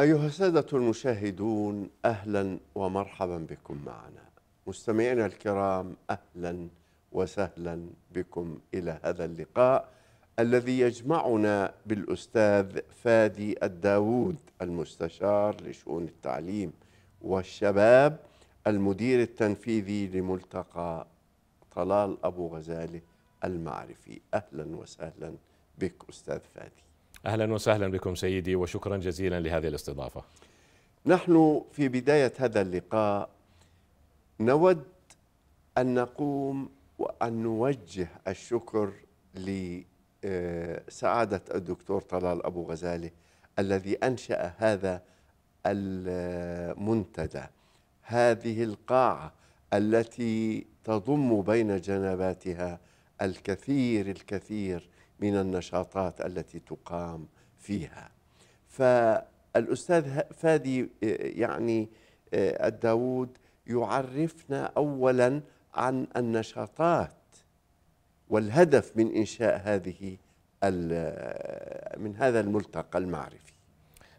أيها السادة المشاهدون أهلا ومرحبا بكم معنا مستمعينا الكرام أهلا وسهلا بكم إلى هذا اللقاء الذي يجمعنا بالأستاذ فادي الداود المستشار لشؤون التعليم والشباب المدير التنفيذي لملتقى طلال أبو غزالة المعرفي أهلا وسهلا بك أستاذ فادي أهلا وسهلا بكم سيدي وشكرا جزيلا لهذه الاستضافة نحن في بداية هذا اللقاء نود أن نقوم وأن نوجه الشكر لسعادة آه، الدكتور طلال أبو غزالي الذي أنشأ هذا المنتدى هذه القاعة التي تضم بين جنباتها الكثير الكثير من النشاطات التي تقام فيها فالأستاذ فادي يعني آه، الداود يعرفنا أولا عن النشاطات والهدف من إنشاء هذه من هذا الملتقى المعرفي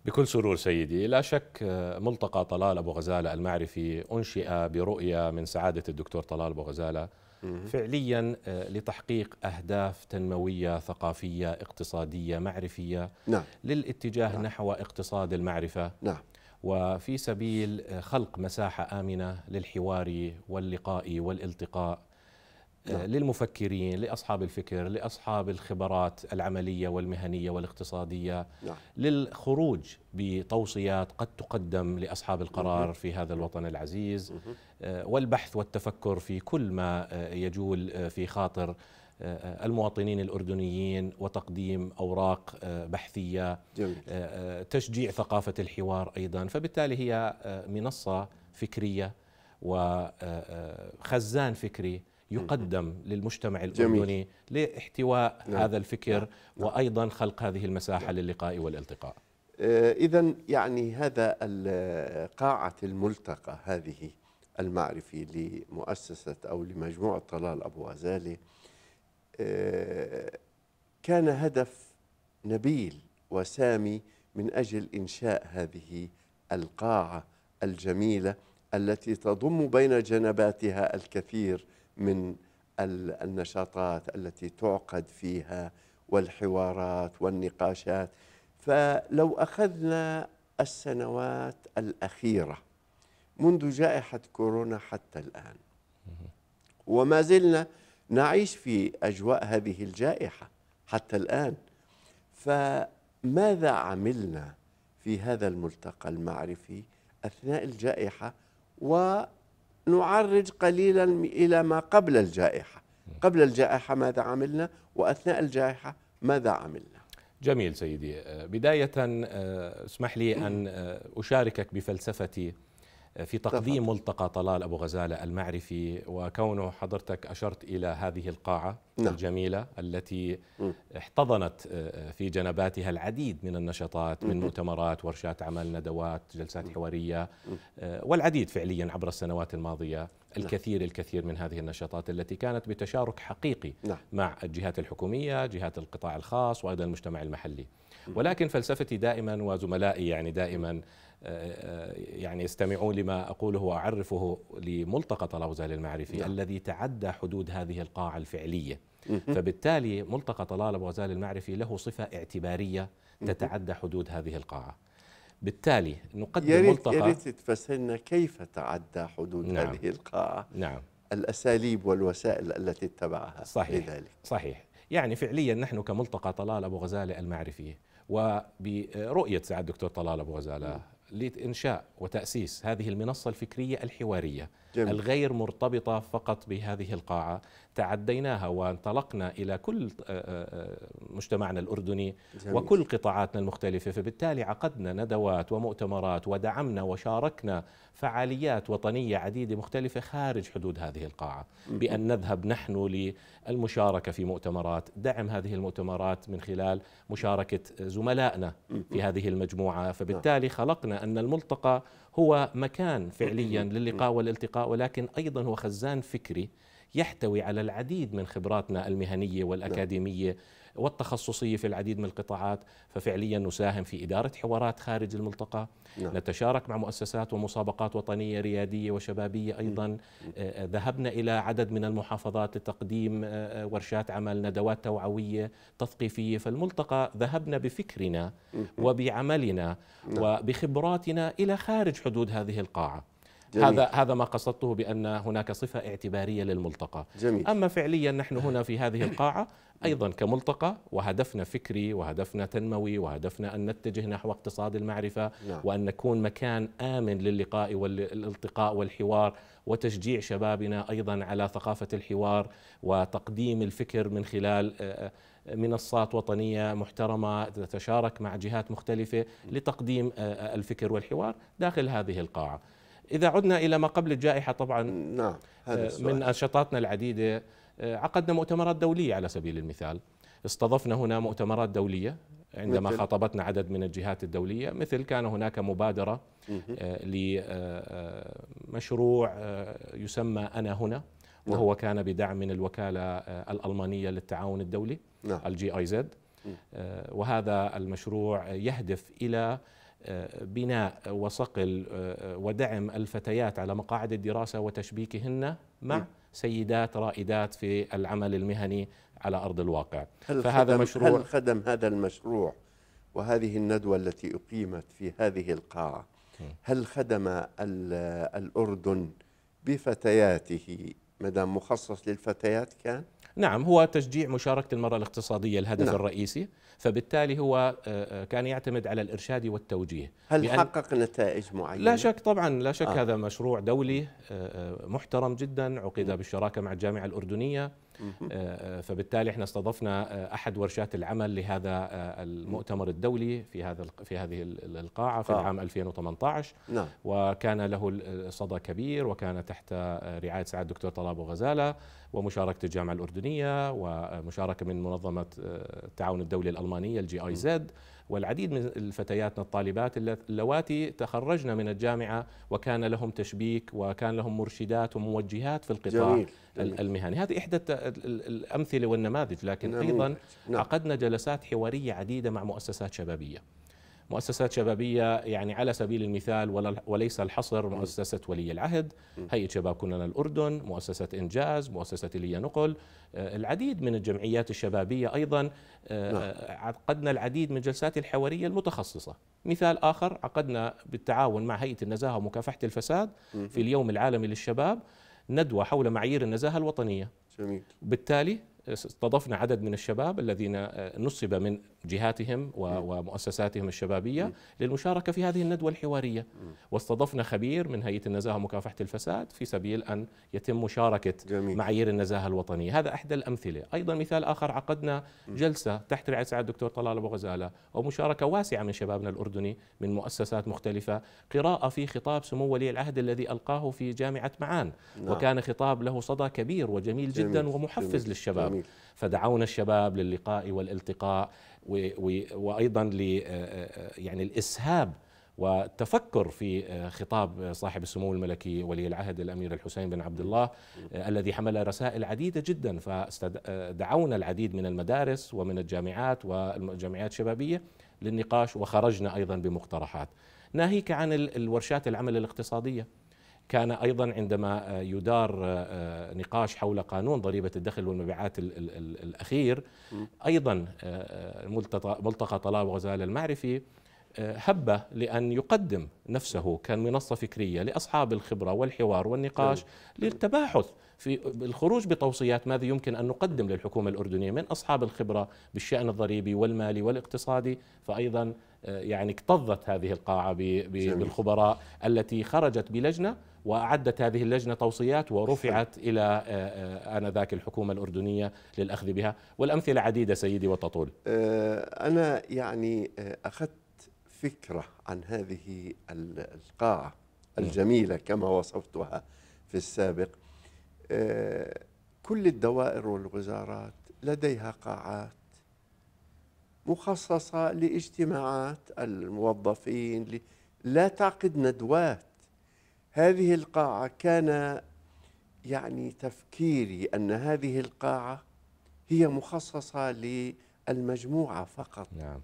بكل سرور سيدي لا شك آه، ملتقى طلال أبو غزالة المعرفي أنشئ برؤية من سعادة الدكتور طلال أبو غزالة فعليا آه، لتحقيق أهداف تنموية ثقافية اقتصادية معرفية نعم. للاتجاه نعم. نحو اقتصاد المعرفة نعم. وفي سبيل آه، خلق مساحة آمنة للحوار واللقاء والالتقاء نعم. للمفكرين لأصحاب الفكر لأصحاب الخبرات العملية والمهنية والاقتصادية نعم. للخروج بتوصيات قد تقدم لأصحاب القرار في هذا الوطن العزيز آه، والبحث والتفكر في كل ما آه، يجول آه، في خاطر المواطنين الأردنيين وتقديم أوراق بحثية جميل. تشجيع ثقافة الحوار أيضا فبالتالي هي منصة فكرية وخزان فكري يقدم للمجتمع الأردني جميل. لاحتواء نعم. هذا الفكر نعم. وأيضا خلق هذه المساحة نعم. للقاء والالتقاء آه، إذا يعني هذا قاعة الملتقى هذه المعرفي لمؤسسة أو لمجموعة طلال أبو غزالة آه، كان هدف نبيل وسامي من أجل إنشاء هذه القاعة الجميلة التي تضم بين جنباتها الكثير من النشاطات التي تعقد فيها والحوارات والنقاشات فلو أخذنا السنوات الأخيرة منذ جائحة كورونا حتى الآن وما زلنا نعيش في أجواء هذه الجائحة حتى الآن فماذا عملنا في هذا الملتقى المعرفي أثناء الجائحة و نعرج قليلا إلى ما قبل الجائحة قبل الجائحة ماذا عملنا وأثناء الجائحة ماذا عملنا جميل سيدي آه، بداية آه، اسمح لي أن آه، أشاركك بفلسفتي في تقديم ملتقى طلال أبو غزالة المعرفي وكونه حضرتك أشرت إلى هذه القاعة نعم. الجميلة التي م. احتضنت آه، آه، في جنباتها العديد من النشاطات من مؤتمرات ورشات عمل ندوات جلسات حوارية آه، والعديد فعليا عبر السنوات الماضية نعم. الكثير الكثير من هذه النشاطات التي كانت بتشارك حقيقي نعم. مع الجهات الحكومية جهات القطاع الخاص وأيضا المجتمع المحلي ولكن فلسفتي دائما وزملائي يعني دائما آه، آه، يعني يستمعون لما أقوله وأعرفه لملتقى طلاوزة للمعرفي نعم. الذي تعدى حدود هذه القاعة الفعلية فبالتالي ملتقى طلال وزال المعرفي له صفة اعتبارية تتعدى حدود هذه القاعة بالتالي نقدم يريد ملتقى ياريت تفسر لنا كيف تعدى حدود نعم هذه القاعة نعم الأساليب والوسائل التي اتبعها صحيح لذلك صحيح يعني فعليا نحن كملتقى طلال أبو غزالة المعرفي وبرؤية سعادة الدكتور طلال أبو غزالة لإنشاء وتأسيس هذه المنصة الفكرية الحوارية جميل. الغير مرتبطة فقط بهذه القاعة تعديناها وانطلقنا إلى كل آه، آه، آه، مجتمعنا الأردني جميل. وكل قطاعاتنا المختلفة فبالتالي عقدنا ندوات ومؤتمرات ودعمنا وشاركنا فعاليات وطنية عديدة مختلفة خارج حدود هذه القاعة بأن نذهب نحن للمشاركة في مؤتمرات دعم هذه المؤتمرات من خلال مشاركة زملائنا في هذه المجموعة فبالتالي نعم. خلقنا أن الملتقى هو مكان فعليا للقاء والالتقاء ولكن ايضا هو خزان فكري يحتوي على العديد من خبراتنا المهنيه والاكاديميه والتخصصية في العديد من القطاعات ففعليا نساهم في إدارة حوارات خارج الملتقى نعم. نتشارك مع مؤسسات ومسابقات وطنية ريادية وشبابية أيضا آه، آه، ذهبنا إلى عدد من المحافظات لتقديم آه، ورشات عمل ندوات توعوية تثقيفية فالملتقى ذهبنا بفكرنا وبعملنا نعم. وبخبراتنا إلى خارج حدود هذه القاعة جميل. هذا هذا ما قصدته بان هناك صفه اعتباريه للملتقى جميل. اما فعليا نحن هنا في هذه القاعه ايضا كملتقى وهدفنا فكري وهدفنا تنموي وهدفنا ان نتجه نحو اقتصاد المعرفه نعم. وان نكون مكان امن للقاء والالتقاء والحوار وتشجيع شبابنا ايضا على ثقافه الحوار وتقديم الفكر من خلال آه، آه، منصات وطنية محترمة تتشارك مع جهات مختلفة لتقديم آه، الفكر والحوار داخل هذه القاعة إذا عدنا إلى ما قبل الجائحة طبعا نعم هذا آه، من أنشطاتنا العديدة آه، عقدنا مؤتمرات دولية على سبيل المثال استضفنا هنا مؤتمرات دولية عندما مثل. خاطبتنا عدد من الجهات الدولية مثل كان هناك مبادرة آه، لمشروع يسمى أنا هنا وهو نعم. كان بدعم من الوكالة الألمانية للتعاون الدولي الجي آي زد وهذا المشروع يهدف إلى بناء وصقل آه، ودعم الفتيات على مقاعد الدراسة وتشبيكهن مع إيه. سيدات رائدات في العمل المهني على أرض الواقع هل فهذا خدم مشروع هل خدم هذا المشروع وهذه الندوة التي أقيمت في هذه القاعة إيه. هل خدم الأردن بفتياته مدام مخصص للفتيات كان؟ نعم هو تشجيع مشاركة المرأة الاقتصادية الهدف نعم. الرئيسي فبالتالي هو آه، آه، كان يعتمد على الإرشاد والتوجيه هل حقق نتائج معينة؟ لا شك طبعا لا شك آه. هذا مشروع دولي آه، محترم جدا عقد بالشراكة مع الجامعة الأردنية فبالتالي احنا استضفنا احد ورشات العمل لهذا المؤتمر الدولي في هذا في هذه القاعه في العام 2018 نعم. وكان له صدى كبير وكان تحت رعايه سعاده الدكتور طلال غزاله ومشاركه الجامعه الاردنيه ومشاركه من منظمه التعاون الدولي الالماني الألمانية الجي آي زد والعديد من الفتياتنا الطالبات اللواتي تخرجن من الجامعة وكان لهم تشبيك وكان لهم مرشدات وموجهات في القطاع جميل. جميل. المهني هذه إحدى الأمثلة والنماذج لكن أيضا نعم. عقدنا جلسات حوارية عديدة مع مؤسسات شبابية مؤسسات شبابية يعني على سبيل المثال وليس الحصر مؤسسة ولي العهد هيئة شباب كلنا الأردن مؤسسة إنجاز مؤسسة لي نقل آه، العديد من الجمعيات الشبابية أيضا آه، نعم. آه، عقدنا العديد من الجلسات الحوارية المتخصصة مثال آخر عقدنا بالتعاون مع هيئة النزاهة ومكافحة الفساد في اليوم العالمي للشباب ندوة حول معايير النزاهة الوطنية جميل. بالتالي استضفنا عدد من الشباب الذين نصب من جهاتهم ومؤسساتهم الشبابية للمشاركة في هذه الندوة الحوارية واستضفنا خبير من هيئة النزاهة ومكافحة الفساد في سبيل أن يتم مشاركة جميل. معايير النزاهة الوطنية هذا إحدى الأمثلة أيضا مثال آخر عقدنا جلسة تحت رعاية سعادة الدكتور طلال أبو غزالة ومشاركة واسعة من شبابنا الأردني من مؤسسات مختلفة قراءة في خطاب سمو ولي العهد الذي ألقاه في جامعة معان نعم. وكان خطاب له صدى كبير وجميل جدا ومحفز جميل. للشباب جميل. فدعونا الشباب للقاء والالتقاء وايضا ل يعني الاسهاب والتفكر في خطاب صاحب السمو الملكي ولي العهد الامير الحسين بن عبد الله آه، الذي حمل رسائل عديده جدا فدعونا العديد من المدارس ومن الجامعات والجامعات الشبابيه للنقاش وخرجنا ايضا بمقترحات ناهيك عن الورشات العمل الاقتصاديه كان ايضا عندما آه، يدار آه، آه، نقاش حول قانون ضريبه الدخل والمبيعات الاخير ايضا ملتقى طلاب غزال المعرفي هبه لان يقدم نفسه كمنصه فكريه لاصحاب الخبره والحوار والنقاش للتباحث في الخروج بتوصيات ماذا يمكن ان نقدم للحكومه الاردنيه من اصحاب الخبره بالشان الضريبي والمالي والاقتصادي فايضا يعني اكتظت هذه القاعة بالخبراء التي خرجت بلجنة وأعدت هذه اللجنة توصيات ورفعت إلى آه، آه، آنذاك الحكومة الأردنية للأخذ بها والأمثلة عديدة سيدي وتطول آه، أنا يعني أخذت فكرة عن هذه القاعة نعم. الجميلة كما وصفتها في السابق كل الدوائر والوزارات لديها قاعات مخصصة لاجتماعات الموظفين لا تعقد ندوات هذه القاعة كان يعني تفكيري أن هذه القاعة هي مخصصة للمجموعة فقط نعم.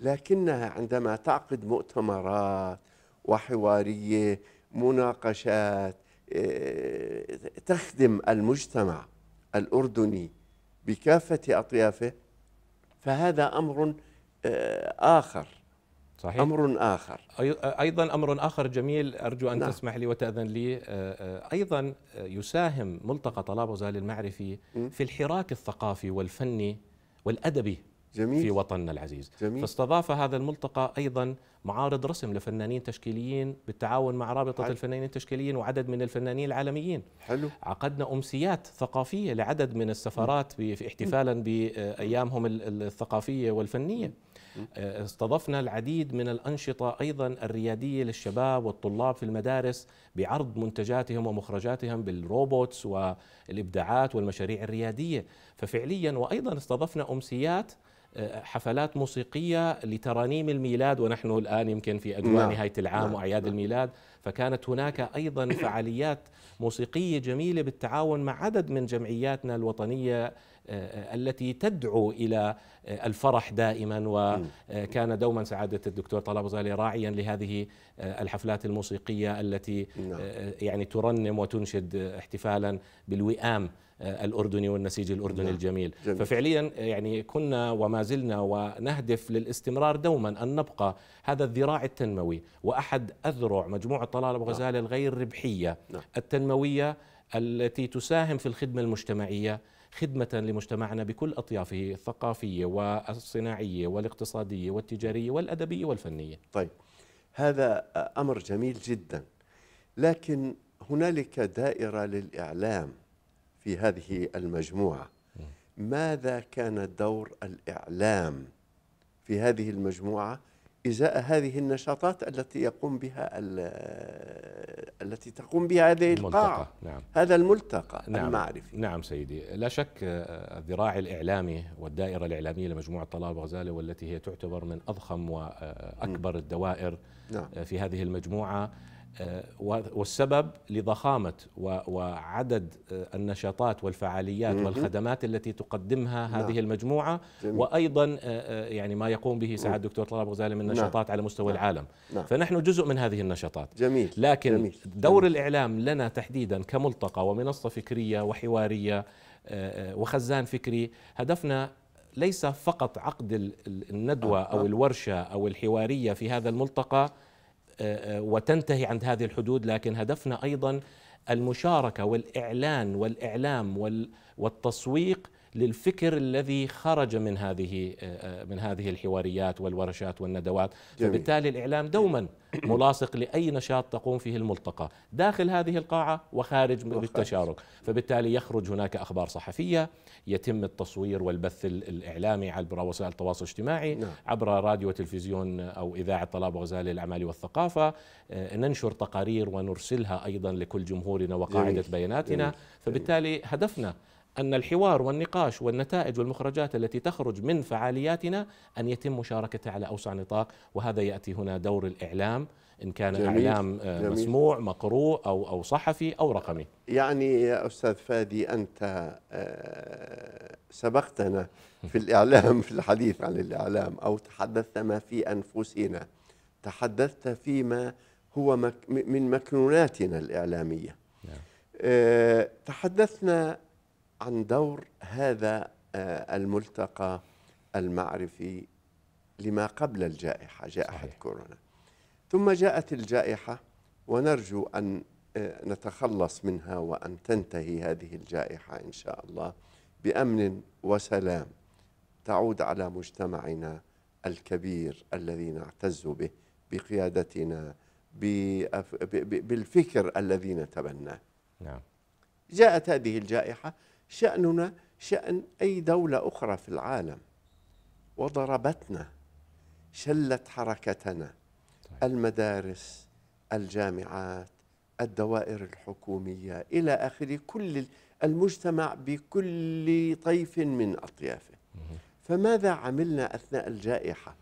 لكنها عندما تعقد مؤتمرات وحوارية مناقشات آه، تخدم المجتمع الأردني بكافة أطيافه فهذا امر آه، اخر صحيح امر اخر ايضا امر اخر جميل ارجو ان نعم. تسمح لي وتاذن لي آه، آه، ايضا يساهم ملتقى طلاب وزال المعرفي في الحراك الثقافي والفني والادبي جميل في وطننا العزيز جميل فاستضاف هذا الملتقى أيضا معارض رسم لفنانين تشكيليين بالتعاون مع رابطة حلو. الفنانين التشكيليين وعدد من الفنانين العالميين حلو عقدنا أمسيات ثقافية لعدد من السفارات في احتفالا بأيامهم الثقافية والفنية آه، استضفنا العديد من الأنشطة أيضا الريادية للشباب والطلاب في المدارس بعرض منتجاتهم ومخرجاتهم بالروبوتس والإبداعات والمشاريع الريادية ففعليا وأيضا استضفنا أمسيات حفلات موسيقية لترانيم الميلاد ونحن الآن يمكن في أجواء نعم. نهاية العام نعم. وأعياد نعم. الميلاد فكانت هناك أيضا فعاليات موسيقية جميلة بالتعاون مع عدد من جمعياتنا الوطنية آه، آه، التي تدعو الى آه، الفرح دائما وكان نعم. دوما سعاده الدكتور طلال غزالي راعيا لهذه الحفلات الموسيقيه التي نعم. يعني ترنم وتنشد احتفالا بالوئام آه، الأردني والنسيج الأردني نعم. الجميل جميل. ففعليا آه، يعني كنا وما زلنا ونهدف للاستمرار دوما أن نبقى هذا الذراع التنموي وأحد أذرع مجموعة طلال أبو نعم. غزالة الغير ربحية نعم. التنموية التي تساهم في الخدمة المجتمعية خدمة لمجتمعنا بكل أطيافه الثقافية والصناعية والاقتصادية والتجارية والأدبية والفنية طيب هذا أمر جميل جدا لكن هنالك دائرة للإعلام في هذه المجموعة ماذا كان دور الإعلام في هذه المجموعة إزاء هذه النشاطات التي يقوم بها التي تقوم بها هذه القاعة نعم. هذا الملتقى نعم. المعرفي نعم سيدي لا شك الذراع الإعلامي والدائرة الإعلامية لمجموعة طلال غزالة والتي هي تعتبر من أضخم وأكبر الدوائر نعم. في هذه المجموعة والسبب لضخامة وعدد آه، النشاطات والفعاليات والخدمات التي تقدمها نعم. هذه المجموعة وأيضا آه، آه، يعني ما يقوم به سعادة الدكتور طلال غزالي من نعم. نشاطات على مستوى نعم. العالم فنحن جزء من هذه النشاطات جميل لكن دور الإعلام لنا تحديدا كملتقى ومنصة فكرية وحوارية وخزان فكري هدفنا ليس فقط عقد الندوة أو الورشة أو الحوارية في هذا الملتقى وتنتهي عند هذه الحدود لكن هدفنا ايضا المشاركه والاعلان والاعلام والتصويق للفكر الذي خرج من هذه من هذه الحواريات والورشات والندوات جميل. فبالتالي الإعلام دوما ملاصق لأي نشاط تقوم فيه الملتقى داخل هذه القاعة وخارج بالتشارك فبالتالي يخرج هناك أخبار صحفية يتم التصوير والبث الإعلامي عبر وسائل التواصل الاجتماعي نعم. عبر راديو تلفزيون أو إذاعة طلاب وغزال للأعمال والثقافة آه، ننشر تقارير ونرسلها أيضا لكل جمهورنا وقاعدة جميل. بياناتنا جميل. فبالتالي هدفنا أن الحوار والنقاش والنتائج والمخرجات التي تخرج من فعالياتنا أن يتم مشاركتها على أوسع نطاق وهذا يأتي هنا دور الإعلام إن كان جميل إعلام آه، جميل مسموع مقروء أو أو صحفي أو رقمي يعني يا أستاذ فادي أنت آه، سبقتنا في الإعلام في الحديث عن الإعلام أو تحدثت ما في أنفسنا تحدثت فيما هو من مكنوناتنا الإعلامية نعم. آه، تحدثنا عن دور هذا آه، الملتقى المعرفي لما قبل الجائحة جائحة صحيح. كورونا ثم جاءت الجائحة ونرجو أن آه، نتخلص منها وأن تنتهي هذه الجائحة إن شاء الله بأمن وسلام تعود على مجتمعنا الكبير الذي نعتز به بقيادتنا بالفكر الذي نتبناه نعم. جاءت هذه الجائحة شأننا شأن أي دولة أخرى في العالم وضربتنا شلت حركتنا طيب. المدارس الجامعات الدوائر الحكومية إلى آخره كل المجتمع بكل طيف من أطيافه فماذا عملنا أثناء الجائحة؟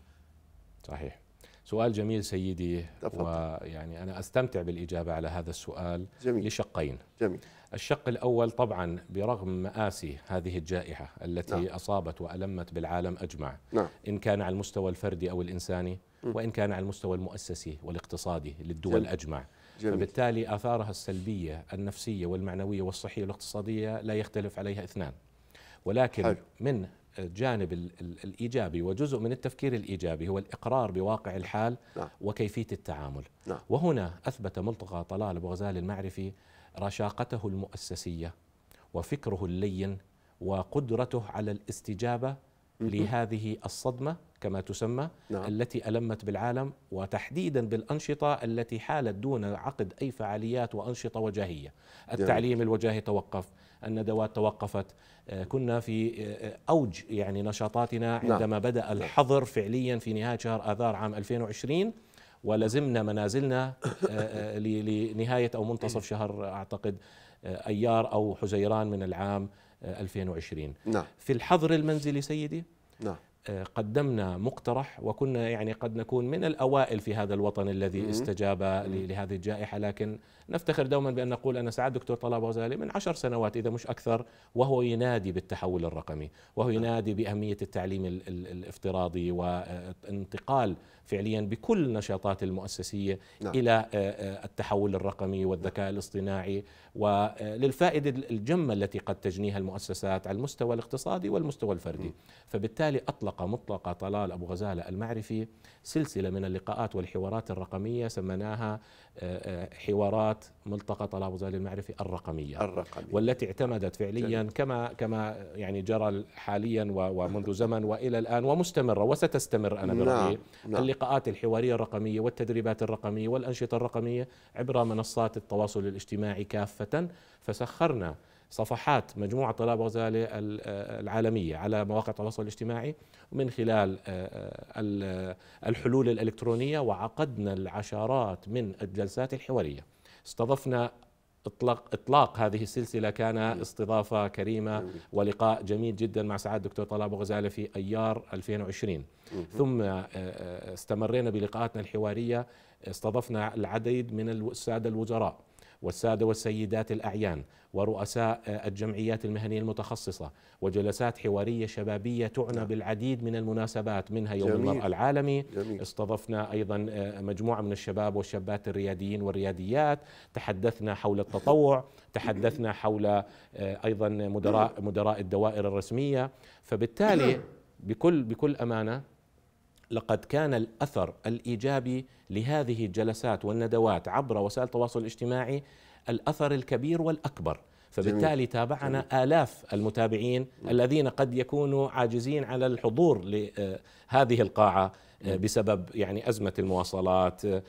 صحيح سؤال جميل سيدي تفضل. ويعني أنا أستمتع بالإجابة على هذا السؤال جميل. لشقين جميل الشق الاول طبعا برغم ماسي هذه الجائحه التي نعم. اصابت والمت بالعالم اجمع نعم. ان كان على المستوى الفردي او الانساني م. وان كان على المستوى المؤسسي والاقتصادي للدول جميل. اجمع جميل. فبالتالي اثارها السلبيه النفسيه والمعنويه والصحيه والاقتصاديه لا يختلف عليها اثنان ولكن حاجة. من الجانب الايجابي وجزء من التفكير الايجابي هو الاقرار بواقع الحال نعم. وكيفيه التعامل نعم. وهنا اثبت ملتقى طلال ابو غزال المعرفي رشاقته المؤسسيه وفكره اللين وقدرته على الاستجابه لهذه الصدمه كما تسمى نعم. التي المت بالعالم وتحديدا بالانشطه التي حالت دون عقد اي فعاليات وانشطه وجاهيه. التعليم الوجاهي توقف، الندوات توقفت، آه، كنا في آه، اوج يعني نشاطاتنا نعم. عندما نعم. بدا الحظر فعليا في نهايه شهر اذار عام 2020 ولزمنا منازلنا آه، آه، لنهاية أو منتصف شهر أعتقد آه، أيار أو حزيران من العام 2020 نعم. في الحظر المنزلي سيدي نعم. قدمنا مقترح وكنا يعني قد نكون من الاوائل في هذا الوطن الذي استجاب لهذه الجائحه لكن نفتخر دوما بان نقول ان سعاد دكتور طلاب وزالي من عشر سنوات اذا مش اكثر وهو ينادي بالتحول الرقمي، وهو نعم. ينادي باهميه التعليم الافتراضي وانتقال فعليا بكل نشاطات المؤسسيه نعم. الى آه، آه، التحول الرقمي والذكاء نعم. الاصطناعي وللفائده الجمه التي قد تجنيها المؤسسات على المستوى الاقتصادي والمستوى الفردي، فبالتالي اطلق مطلقة مطلقة طلال أبو غزالة المعرفي سلسلة من اللقاءات والحوارات الرقمية سميناها آه، آه، حوارات ملتقى طلال أبو غزالة المعرفي الرقمية الرقمية والتي اعتمدت فعليا كما كما يعني جرى حاليا ومنذ زمن وإلى الآن ومستمرة وستستمر أنا نعم، برأيي نعم. اللقاءات الحوارية الرقمية والتدريبات الرقمية والأنشطة الرقمية عبر منصات التواصل الاجتماعي كافة فسخرنا صفحات مجموعة طلاب غزالة العالمية على مواقع التواصل الاجتماعي من خلال آه، آه، آه، الحلول الإلكترونية وعقدنا العشرات من الجلسات الحوارية استضفنا اطلاق اطلاق هذه السلسله كان استضافه كريمه ولقاء جميل جدا مع سعاده الدكتور طلال ابو غزاله في ايار 2020 ثم استمرينا بلقاءاتنا الحواريه استضفنا العديد من الساده الوزراء والسادة والسيدات الأعيان ورؤساء الجمعيات المهنية المتخصصة وجلسات حوارية شبابية تعنى نعم. بالعديد من المناسبات منها يوم جميل. المرأة العالمي جميل. استضفنا أيضا آه، مجموعة من الشباب والشابات الرياديين والرياديات تحدثنا حول التطوع تحدثنا حول آه، أيضا مدراء, مدراء الدوائر الرسمية فبالتالي بكل, بكل أمانة لقد كان الاثر الايجابي لهذه الجلسات والندوات عبر وسائل التواصل الاجتماعي الاثر الكبير والاكبر فبالتالي جميل. تابعنا جميل. آلاف المتابعين م. الذين قد يكونوا عاجزين على الحضور لهذه آه، القاعة آه، بسبب يعني أزمة المواصلات آه،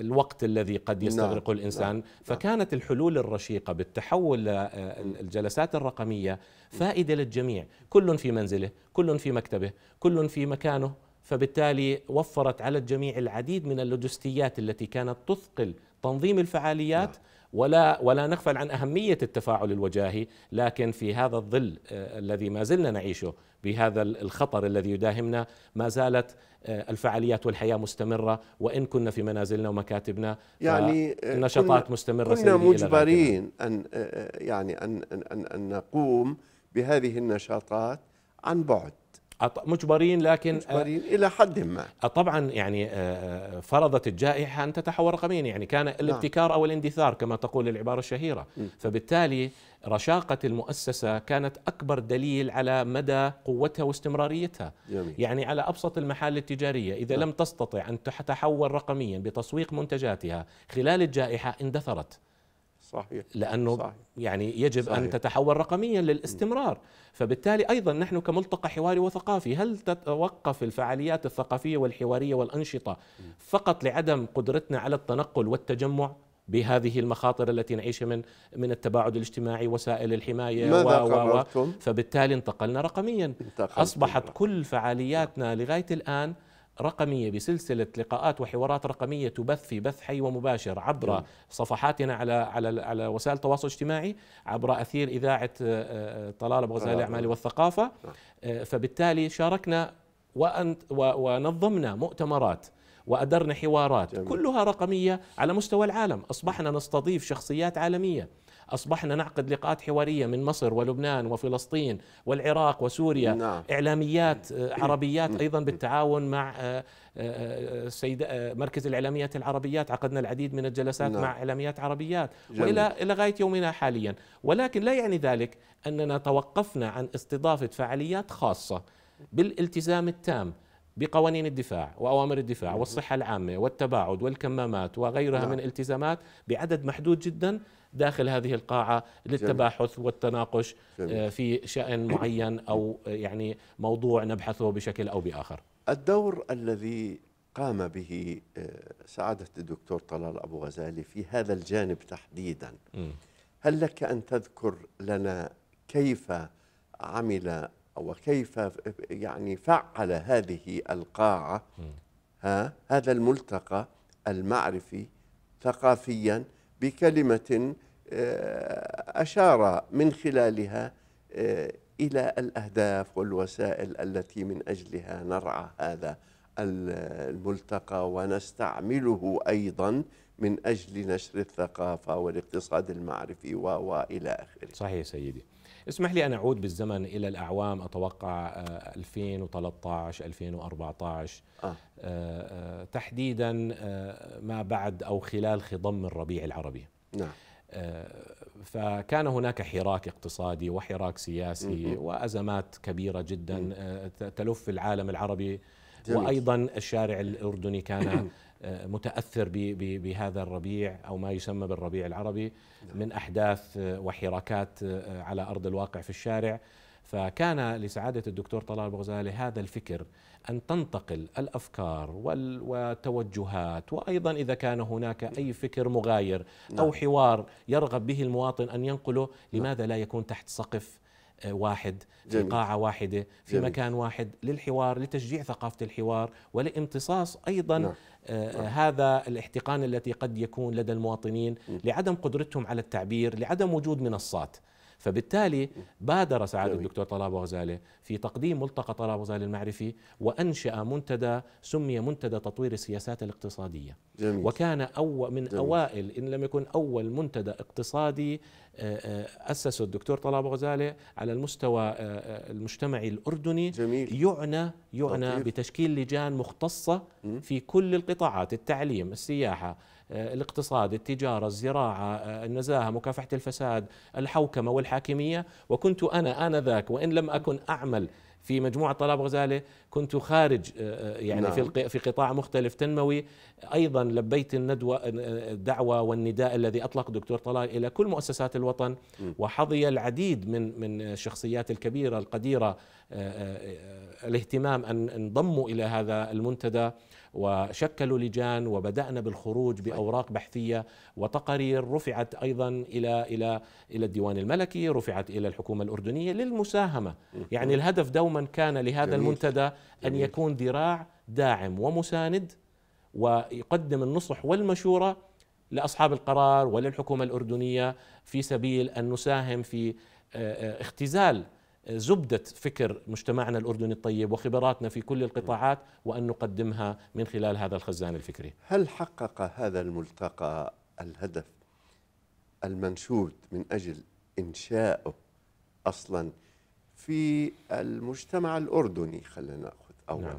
الوقت الذي قد نعم. يستغرقه نعم. الإنسان نعم. فكانت الحلول الرشيقة بالتحول للجلسات الرقمية فائدة للجميع كل في منزله كل في مكتبه كل في مكانه فبالتالي وفرت على الجميع العديد من اللوجستيات التي كانت تثقل تنظيم الفعاليات نعم. ولا ولا نغفل عن اهميه التفاعل الوجاهي لكن في هذا الظل آه، الذي ما زلنا نعيشه بهذا الخطر الذي يداهمنا ما زالت آه، الفعاليات والحياه مستمره وان كنا في منازلنا ومكاتبنا يعني آه، نشاطات مستمره كنا مجبرين ان يعني ان ان, أن نقوم بهذه النشاطات عن بعد مجبرين لكن آه، مجبرين الى حد ما آه، طبعا يعني آه، فرضت الجائحه ان تتحول رقميا يعني كان نعم. الابتكار او الاندثار كما تقول العباره الشهيره فبالتالي رشاقه المؤسسه كانت اكبر دليل على مدى قوتها واستمراريتها يعني على ابسط المحال التجاريه اذا نعم. لم تستطع ان تتحول رقميا بتسويق منتجاتها خلال الجائحه اندثرت صحيح لانه صحيح يعني يجب صحيح ان تتحول رقميا للاستمرار فبالتالي ايضا نحن كملتقى حواري وثقافي هل تتوقف الفعاليات الثقافيه والحواريه والانشطه فقط لعدم قدرتنا على التنقل والتجمع بهذه المخاطر التي نعيشها من من التباعد الاجتماعي وسائل الحمايه ماذا و و و فبالتالي انتقلنا رقميا اصبحت كل فعالياتنا لغايه الان رقمية بسلسلة لقاءات وحوارات رقمية تبث في بث حي ومباشر عبر صفحاتنا على على على وسائل التواصل الاجتماعي عبر أثير إذاعة آه، آه، طلال أبو غزالة الأعمال والثقافة نعم. آه، فبالتالي شاركنا وأنت ونظمنا مؤتمرات وأدرنا حوارات جميل. كلها رقمية على مستوى العالم أصبحنا نستضيف شخصيات عالمية أصبحنا نعقد لقاءات حوارية من مصر ولبنان وفلسطين والعراق وسوريا نعم. إعلاميات آه، عربيات أيضا بالتعاون مع آه، آه، سيد مركز الإعلاميات العربيات عقدنا العديد من الجلسات نعم. مع إعلاميات عربيات جميل. وإلى إلى غاية يومنا حاليا ولكن لا يعني ذلك أننا توقفنا عن استضافة فعاليات خاصة بالالتزام التام بقوانين الدفاع واوامر الدفاع والصحه العامه والتباعد والكمامات وغيرها نعم. من التزامات بعدد محدود جدا داخل هذه القاعة للتباحث جميل. والتناقش جميل. آه، في شأن معين أو آه، يعني موضوع نبحثه بشكل أو بآخر الدور الذي قام به آه، سعادة الدكتور طلال أبو غزالي في هذا الجانب تحديدا هل لك أن تذكر لنا كيف عمل وكيف يعني فعل هذه القاعة ها هذا الملتقى المعرفي ثقافيا بكلمة آه، أشار من خلالها آه، إلى الأهداف والوسائل التي من أجلها نرعى هذا الملتقى ونستعمله أيضا من أجل نشر الثقافة والاقتصاد المعرفي وإلى آخره صحيح سيدي اسمح لي أن أعود بالزمن إلى الأعوام أتوقع 2013 آه، 2014 آه. آه،, آه. تحديدا ما بعد أو خلال خضم الربيع العربي نعم فكان هناك حراك اقتصادي وحراك سياسي وأزمات كبيرة جدا تلف العالم العربي وأيضا الشارع الأردني كان آه، متاثر بهذا الربيع او ما يسمى بالربيع العربي نعم. من احداث آه، وحراكات آه، على ارض الواقع في الشارع فكان لسعاده الدكتور طلال بغزالي هذا الفكر ان تنتقل الافكار والتوجهات وايضا اذا كان هناك اي نعم. فكر مغاير او نعم. حوار يرغب به المواطن ان ينقله لماذا لا يكون تحت سقف واحد جميل. في قاعة واحدة في جميل. مكان واحد للحوار لتشجيع ثقافة الحوار ولامتصاص أيضا نعم. آه, آه، نعم. هذا الاحتقان التي قد يكون لدى المواطنين م. لعدم قدرتهم على التعبير لعدم وجود منصات فبالتالي بادر سعادة الدكتور طلال غزالة في تقديم ملتقى طلال غزالة المعرفي وأنشأ منتدى سمي منتدى تطوير السياسات الاقتصادية جميل. وكان أول من جميل. أوائل إن لم يكن أول منتدى اقتصادي آه، آه، أسسه الدكتور طلال غزالة على المستوى آه، المجتمعي الأردني جميل. يعنى يعنى طبيب. بتشكيل لجان مختصة في كل القطاعات التعليم السياحة آه، الاقتصاد التجارة الزراعة آه، النزاهة مكافحة الفساد الحوكمة والحاكمية وكنت أنا آنذاك وإن لم أكن أعمل في مجموعة طلاب غزالة كنت خارج آه، يعني نعم. في في قطاع مختلف تنموي أيضا لبيت الندوة الدعوة والنداء الذي أطلق دكتور طلال إلى كل مؤسسات الوطن وحظي العديد من من الشخصيات الكبيرة القديرة الاهتمام أن انضموا إلى هذا المنتدى وشكلوا لجان وبدأنا بالخروج بأوراق بحثية وتقارير رفعت أيضا إلى إلى إلى الديوان الملكي رفعت إلى الحكومة الأردنية للمساهمة يعني الهدف دوما كان لهذا جميل. المنتدى أن يكون ذراع داعم ومساند ويقدم النصح والمشورة لأصحاب القرار وللحكومة الأردنية في سبيل أن نساهم في آه، آه، اختزال زبدة فكر مجتمعنا الأردني الطيب وخبراتنا في كل القطاعات وأن نقدمها من خلال هذا الخزان الفكري هل حقق هذا الملتقى الهدف المنشود من أجل إنشائه أصلا في المجتمع الأردني خلينا نأخذ أولا نعم.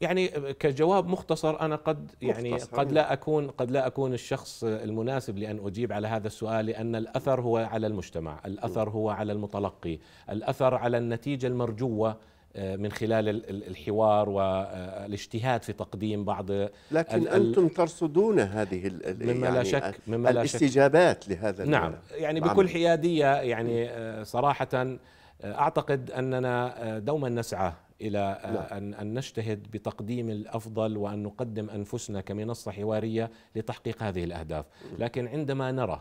يعني كجواب مختصر انا قد يعني مختصر. قد نعم. لا اكون قد لا اكون الشخص المناسب لان اجيب على هذا السؤال لان الاثر هو على المجتمع، الاثر هو على المتلقي، الاثر على النتيجه المرجوه آه، من خلال الحوار والاجتهاد آه، في تقديم بعض لكن انتم ترصدون هذه مما يعني لا شك مما الاستجابات شك لهذا نعم يعني بكل العمل. حياديه يعني آه، صراحه اعتقد اننا دوما نسعى الى نعم. ان ان نجتهد بتقديم الافضل وان نقدم انفسنا كمنصه حواريه لتحقيق هذه الاهداف، نعم. لكن عندما نرى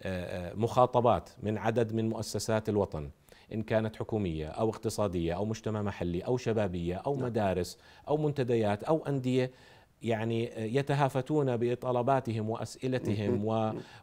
آه، آه، مخاطبات من عدد من مؤسسات الوطن ان كانت حكوميه او اقتصاديه او مجتمع محلي او شبابيه او نعم. مدارس او منتديات او انديه يعني يتهافتون بطلباتهم واسئلتهم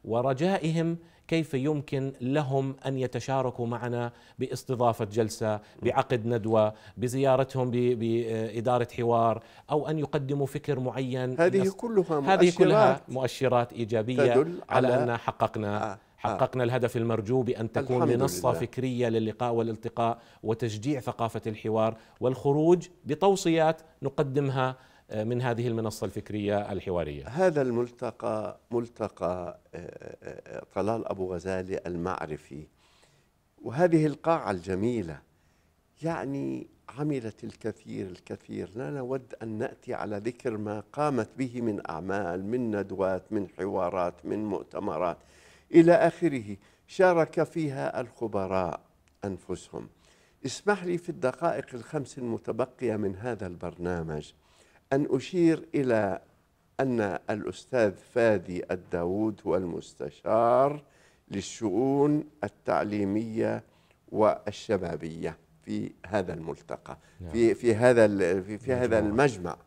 ورجائهم كيف يمكن لهم ان يتشاركوا معنا باستضافه جلسه بعقد ندوه بزيارتهم باداره حوار او ان يقدموا فكر معين هذه كلها مؤشرات هذه كلها مؤشرات ايجابيه تدل على, على ان حققنا آه، آه. حققنا الهدف المرجو بأن تكون منصة لله. فكرية للقاء والالتقاء وتشجيع ثقافة الحوار والخروج بتوصيات نقدمها من هذه المنصة الفكرية الحوارية هذا الملتقى ملتقى آه، آه، آه، طلال أبو غزالي المعرفي وهذه القاعة الجميلة يعني عملت الكثير الكثير لا نود أن نأتي على ذكر ما قامت به من أعمال من ندوات من حوارات من مؤتمرات إلى آخره شارك فيها الخبراء أنفسهم اسمح لي في الدقائق الخمس المتبقية من هذا البرنامج أن أشير إلى أن الأستاذ فادي الداود هو المستشار للشؤون التعليمية والشبابية في هذا الملتقى نعم. في في هذا في, في هذا المجمع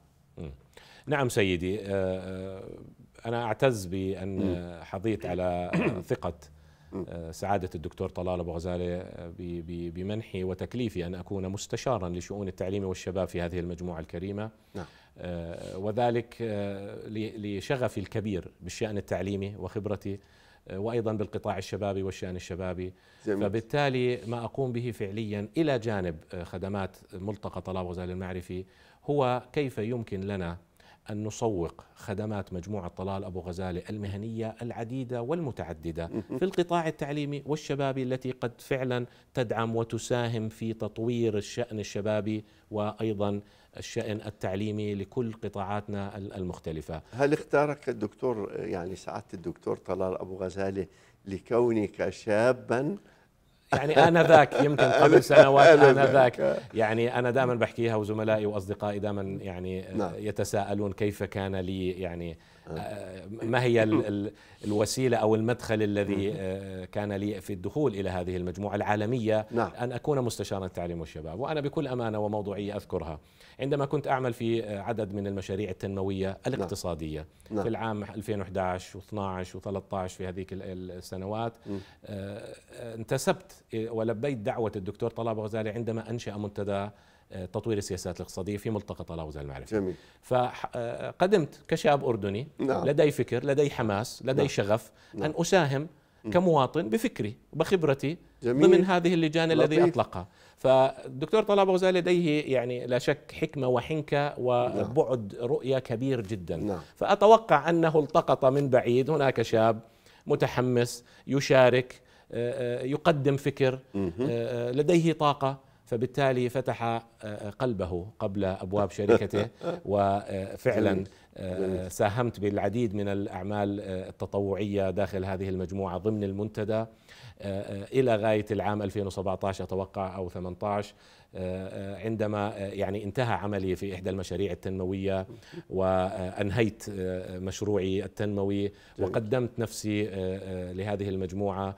نعم سيدي آه، آه، أنا أعتز بأن حظيت على ثقة آه، سعادة الدكتور طلال أبو غزالة بمنحي وتكليفي أن أكون مستشارا لشؤون التعليم والشباب في هذه المجموعة الكريمة نعم آه، وذلك آه، لشغفي الكبير بالشأن التعليمي وخبرتي آه، وأيضا بالقطاع الشبابي والشأن الشبابي جميل. فبالتالي ما أقوم به فعليا إلى جانب خدمات ملتقى طلاب غزال المعرفي هو كيف يمكن لنا أن نسوق خدمات مجموعة طلال أبو غزالة المهنية العديدة والمتعددة في القطاع التعليمي والشبابي التي قد فعلا تدعم وتساهم في تطوير الشأن الشبابي وأيضا الشأن التعليمي لكل قطاعاتنا المختلفة هل اختارك الدكتور يعني سعادة الدكتور طلال أبو غزالة لكونك شابا يعني انا ذاك يمكن قبل سنوات انا ذاك يعني انا دائما بحكيها وزملائي واصدقائي دائما يعني آه، نعم. يتساءلون كيف كان لي يعني آه. آه، ما هي الوسيله او المدخل الذي كان لي في الدخول الى هذه المجموعه العالميه نعم. ان اكون مستشارا تعليم الشباب وانا بكل امانه وموضوعيه اذكرها عندما كنت أعمل في آه، عدد من المشاريع التنموية نعم. الاقتصادية نعم. في العام 2011 و12 و13 في هذه السنوات آه، انتسبت آه، ولبيت دعوة الدكتور طلاب غزالي عندما أنشأ منتدى تطوير السياسات الاقتصادية في ملتقى طلاب غزالي المعرفة جميل. فقدمت كشاب أردني نعم. لدي فكر لدي حماس لدي نعم. شغف نعم. أن أساهم كمواطن بفكري بخبرتي جميل. ضمن هذه اللجان الذي اطلقها فالدكتور طلال غزال لديه يعني لا شك حكمه وحنكه وبعد نعم. رؤيه كبير جدا نعم. فاتوقع انه التقط من بعيد هناك شاب متحمس يشارك آه، آه، يقدم فكر آه، لديه طاقه فبالتالي فتح قلبه قبل ابواب شركته وفعلا آه، ساهمت بالعديد من الأعمال آه، التطوعية داخل هذه المجموعة ضمن المنتدى آه، آه، إلى غاية العام 2017 أتوقع أو 18 آه، عندما يعني انتهى عملي في إحدى المشاريع التنموية وأنهيت مشروعي التنموي وقدمت نفسي لهذه المجموعة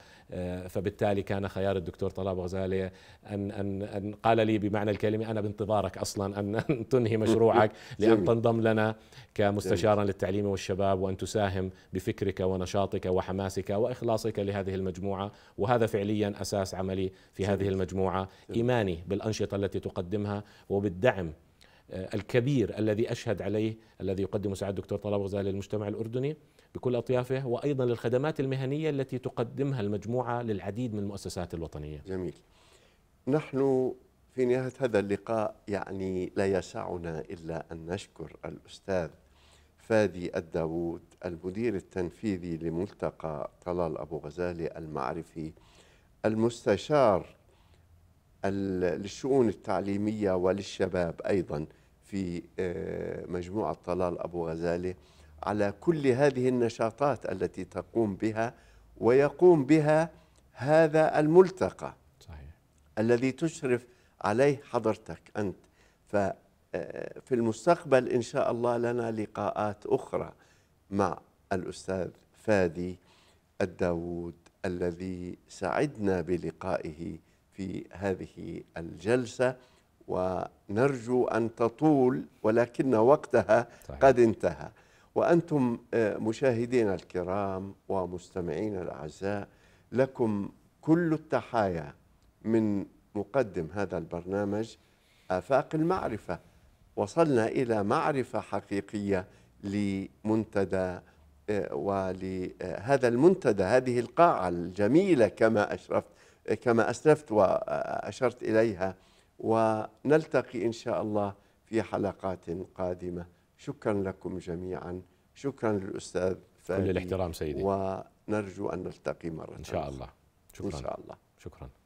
فبالتالي كان خيار الدكتور طلال غزالي أن, أن, أن قال لي بمعنى الكلمة أنا بانتظارك أصلا أن تنهي مشروعك لأن تنضم لنا كمستشارا للتعليم والشباب وأن تساهم بفكرك ونشاطك وحماسك وإخلاصك لهذه المجموعة وهذا فعليا أساس عملي في هذه المجموعة إيماني بالأنشطة التي تقدمها وبالدعم آه، الكبير الذي أشهد عليه الذي يقدمه سعادة الدكتور طلال غزالي للمجتمع الأردني بكل أطيافه وأيضا للخدمات المهنية التي تقدمها المجموعة للعديد من المؤسسات الوطنية جميل نحن في نهاية هذا اللقاء يعني لا يسعنا إلا أن نشكر الأستاذ فادي الداوود المدير التنفيذي لملتقى طلال أبو غزالي المعرفي المستشار للشؤون التعليمية وللشباب أيضا في آه، مجموعة طلال أبو غزالي على كل هذه النشاطات التي تقوم بها ويقوم بها هذا الملتقى صحيح. الذي تشرف عليه حضرتك أنت آه، في المستقبل إن شاء الله لنا لقاءات أخرى مع الأستاذ فادي الداود الذي سعدنا بلقائه في هذه الجلسة ونرجو أن تطول ولكن وقتها صحيح. قد انتهى وأنتم آه، مشاهدينا الكرام ومستمعينا الأعزاء لكم كل التحايا من مقدم هذا البرنامج آفاق المعرفة وصلنا إلى معرفة حقيقية لمنتدى آه، ولهذا المنتدى هذه القاعة الجميلة كما أشرفت كما أسلفت وأشرت إليها ونلتقي إن شاء الله في حلقات قادمة شكرا لكم جميعا شكرا للأستاذ كل الاحترام سيدي ونرجو أن نلتقي مرة إن شاء الله شكرا إن شاء الله شكرا